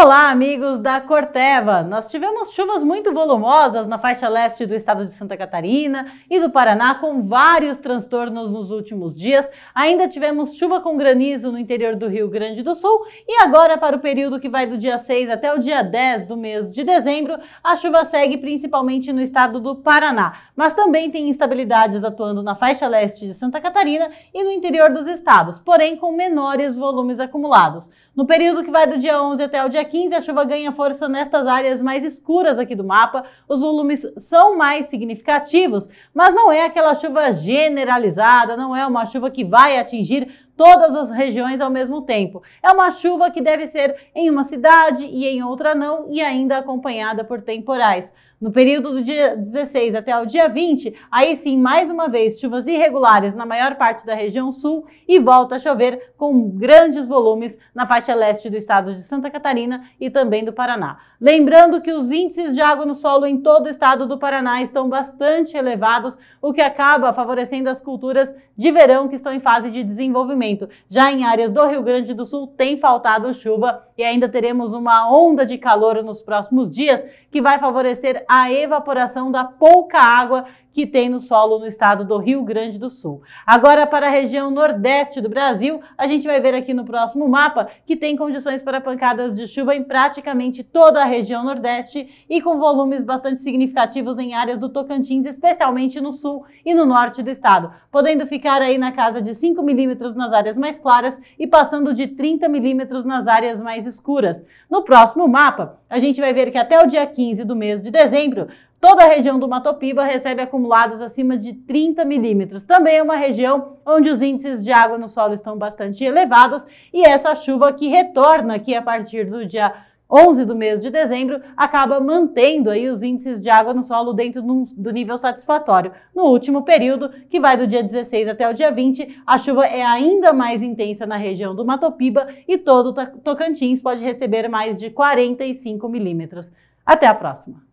Olá, amigos da Corteva! Nós tivemos chuvas muito volumosas na faixa leste do estado de Santa Catarina e do Paraná, com vários transtornos nos últimos dias. Ainda tivemos chuva com granizo no interior do Rio Grande do Sul e agora, para o período que vai do dia 6 até o dia 10 do mês de dezembro, a chuva segue principalmente no estado do Paraná, mas também tem instabilidades atuando na faixa leste de Santa Catarina e no interior dos estados, porém com menores volumes acumulados. No período que vai do dia 11 até o dia 15, a chuva ganha força nestas áreas mais escuras aqui do mapa. Os volumes são mais significativos, mas não é aquela chuva generalizada, não é uma chuva que vai atingir todas as regiões ao mesmo tempo. É uma chuva que deve ser em uma cidade e em outra não, e ainda acompanhada por temporais. No período do dia 16 até o dia 20, aí sim, mais uma vez, chuvas irregulares na maior parte da região sul e volta a chover com grandes volumes na faixa leste do estado de Santa Catarina e também do Paraná. Lembrando que os índices de água no solo em todo o estado do Paraná estão bastante elevados, o que acaba favorecendo as culturas de verão que estão em fase de desenvolvimento momento. Já em áreas do Rio Grande do Sul tem faltado chuva e ainda teremos uma onda de calor nos próximos dias que vai favorecer a evaporação da pouca água que tem no solo no estado do Rio Grande do Sul. Agora, para a região nordeste do Brasil, a gente vai ver aqui no próximo mapa que tem condições para pancadas de chuva em praticamente toda a região nordeste e com volumes bastante significativos em áreas do Tocantins, especialmente no sul e no norte do estado, podendo ficar aí na casa de 5 milímetros nas áreas mais claras e passando de 30 milímetros nas áreas mais escuras. No próximo mapa, a gente vai ver que até o dia 15 do mês de dezembro, Toda a região do Mato Piba recebe acumulados acima de 30 milímetros. Também é uma região onde os índices de água no solo estão bastante elevados e essa chuva que retorna aqui a partir do dia 11 do mês de dezembro, acaba mantendo aí os índices de água no solo dentro do nível satisfatório. No último período, que vai do dia 16 até o dia 20, a chuva é ainda mais intensa na região do Matopiba e todo Tocantins pode receber mais de 45 milímetros. Até a próxima!